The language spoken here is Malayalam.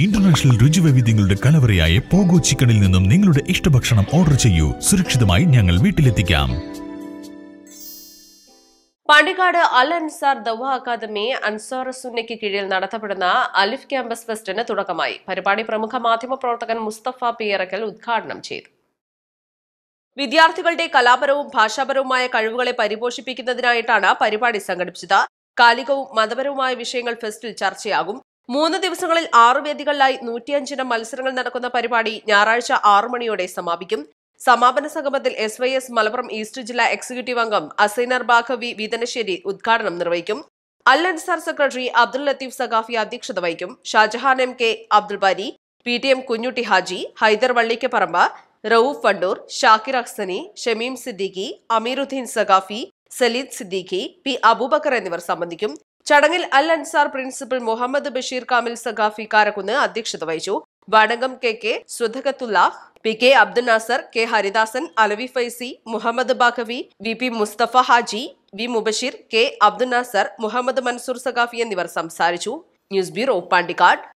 ഇന്റർനാഷണൽ രുചി വൈവിധ്യങ്ങളുടെ കലവറയായ പോഗോ ചിക്കനിൽ നിന്നും നിങ്ങളുടെ ഇഷ്ടഭക്ഷണം ഓർഡർ ചെയ്യൂ സുരക്ഷിതമായി ഞങ്ങൾ വീട്ടിലെത്തിക്കാം പണ്ടിക്കാട് അൽ അൻസാർ ദവ അക്കാദമി അൻസാർ സുന്നയ്ക്ക് കീഴിൽ നടത്തപ്പെടുന്ന അലിഫ് ക്യാമ്പസ് ഫെസ്റ്റിന് തുടക്കമായി പരിപാടി പ്രമുഖ മാധ്യമ പ്രവർത്തകൻ മുസ്തഫ പിയറക്കൽ ഉദ്ഘാടനം ചെയ്തു വിദ്യാർത്ഥികളുടെ കലാപരവും ഭാഷാപരവുമായ കഴിവുകളെ പരിപോഷിപ്പിക്കുന്നതിനായിട്ടാണ് പരിപാടി സംഘടിപ്പിച്ചത് കാലികവും മതപരവുമായ വിഷയങ്ങൾ ഫെസ്റ്റിൽ ചർച്ചയാകും മൂന്ന് ദിവസങ്ങളിൽ ആറ് വേദികളിലായി നൂറ്റിയഞ്ചിനം മത്സരങ്ങൾ നടക്കുന്ന പരിപാടി ഞായറാഴ്ച ആറു മണിയോടെ സമാപിക്കും സമാപന സംഗമത്തിൽ S Y S Malappuram east ജില്ലാ എക്സിക്യൂട്ടീവ് അംഗം അസൈനർ ബാഖവി വീതനശ്ശേരി ഉദ്ഘാടനം നിർവഹിക്കും അൽ അൻസാർ സെക്രട്ടറി അബ്ദുൽ ലത്തീഫ് സഖാഫി അധ്യക്ഷത വഹിക്കും Shajahan M K Abdul Bari P T M Kunhutty Haji Haidar Vallikkaparamba Rauf Wandoor Shakir Ahsani Shameem Siddiqui Ameeruddeen Saqafi Saleed Siddiqui P Abubakar എന്നിവർ സംബന്ധിക്കും ചടങ്ങിൽ അൽ അൻസാർ പ്രിൻസിപ്പൽ മുഹമ്മദ് ബഷീർ കാമിൽ സഖാഫി കാരക്കുന്ന് അധ്യക്ഷത വഹിച്ചു Vadakam K K Sudhakathullah P K Abdul Nasar K Haridasan Alavi Faizy Muhammad Baqavi V P Musthafa Haji V Mubasheer K Abdul Nasar Muhammad Mansoor Saqafi എന്നിവർ സംസാരിച്ചു ന്യൂസ് ബ്യൂറോ പാണ്ടിക്കാട്